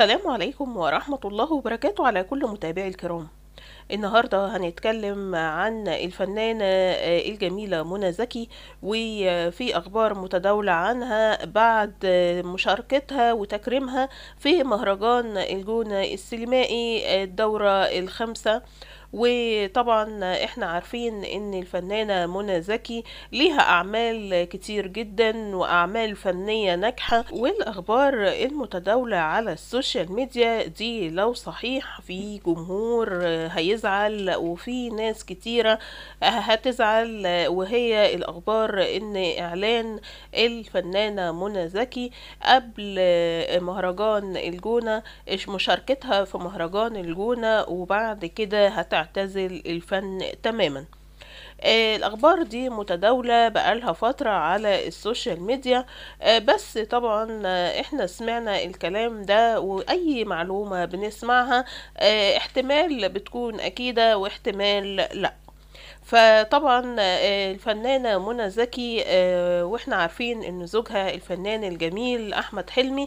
السلام عليكم ورحمة الله وبركاته على كل متابعي الكرام النهاردة هنتكلم عن الفنانة آه، الجميلة منى زكي وفي أخبار متداولة عنها بعد مشاركتها وتكريمها في مهرجان الجونة السينمائي آه، الدورة الخامسة وطبعا احنا عارفين ان الفنانة منى زكي ليها اعمال كتير جدا واعمال فنية ناجحة والاخبار المتداولة على السوشيال ميديا دي لو صحيح في جمهور آه، هيزعل هيزعل وفي ناس كتيرة هتزعل وهي الأخبار إن إعلان الفنانة منى زكي قبل مهرجان الجونة مشاركتها في مهرجان الجونة وبعد كده هتعتزل الفن تماما الأخبار دي متداولة بقالها فترة على السوشيال ميديا آه، بس طبعا آه، احنا سمعنا الكلام ده وأي معلومة بنسمعها آه، احتمال بتكون أكيدة واحتمال لأ فطبعا الفنانة منى زكي واحنا عارفين ان زوجها الفنان الجميل احمد حلمي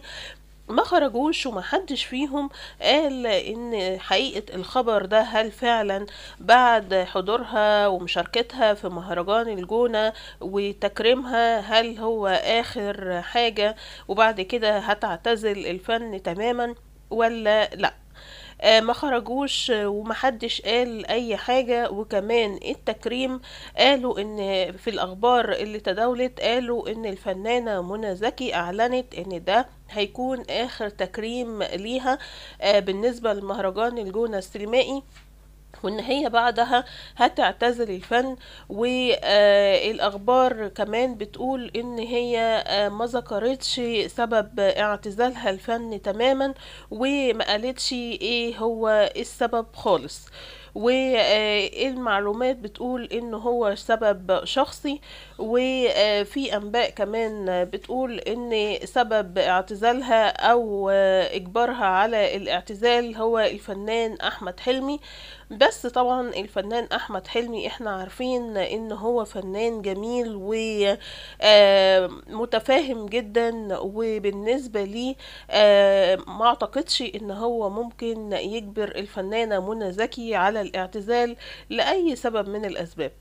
ما خرجوش ومحدش فيهم قال ان حقيقة الخبر ده هل فعلا بعد حضورها ومشاركتها في مهرجان الجونة وتكريمها هل هو اخر حاجة وبعد كده هتعتزل الفن تماما ولا لأ آه، ما خرجوش آه، ومحدش قال اي حاجة وكمان التكريم قالوا ان في الاخبار اللي تداولت قالوا ان الفنانة منى زكي اعلنت ان ده هيكون اخر تكريم ليها آه، بالنسبة لمهرجان الجونة السينمائي وان هي بعدها هتعتزل الفن والاخبار كمان بتقول ان هي آه، ما ذكرتش سبب اعتزالها الفن تماما وما قالتش ايه هو السبب خالص والمعلومات بتقول ان هو سبب شخصي وفي انباء كمان بتقول ان سبب اعتزالها او اجبارها على الاعتزال هو الفنان احمد حلمي بس طبعا الفنان احمد حلمي احنا عارفين ان هو فنان جميل ومتفاهم آه، جدا وبالنسبة لي آه، ما اعتقدش ان هو ممكن يجبر الفنانة منى زكي على الاعتزال لأي سبب من الأسباب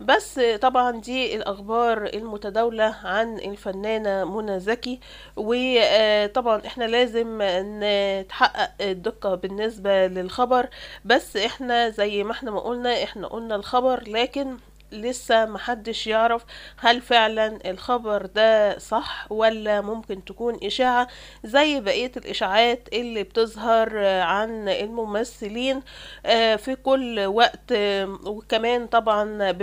بس طبعا دي الاخبار المتداوله عن الفنانه منى زكي وطبعا احنا لازم نتحقق الدقه بالنسبه للخبر بس احنا زي ما احنا ما قلنا احنا قلنا الخبر لكن لسه محدش يعرف هل فعلا الخبر ده صح ولا ممكن تكون إشاعة زي بقية الإشاعات اللي بتظهر عن الممثلين آه، في كل وقت آه، وكمان طبعا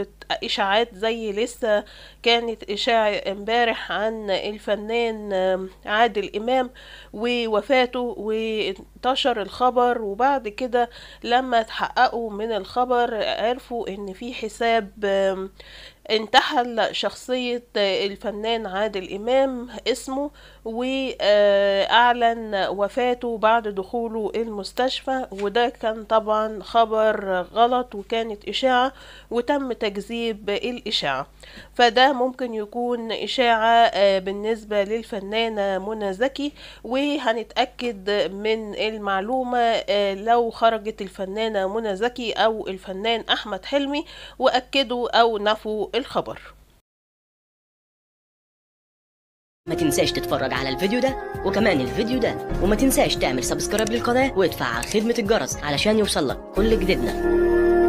إشاعات زي لسه كانت إشاعة امبارح عن الفنان آه، عادل إمام ووفاته وانتشر الخبر وبعد كده لما تحققوا من الخبر عرفوا ان في حساب um, انتحل شخصية آه، الفنان عادل إمام اسمه وأعلن آه، وفاته بعد دخوله المستشفى وده كان طبعا خبر غلط وكانت إشاعة وتم تكذيب الإشاعة فده ممكن يكون إشاعة آه، بالنسبة للفنانة منى زكي وهنتأكد من المعلومة لو خرجت الفنانة منى زكي أو الفنان أحمد حلمي وأكدوا أو نفوا الخبر ما تنساش تتفرج على الفيديو ده وكمان الفيديو ده وما تنساش تعمل سبسكرايب للقناة وادفع خدمة الجرس علشان يوصلك كل جديدنا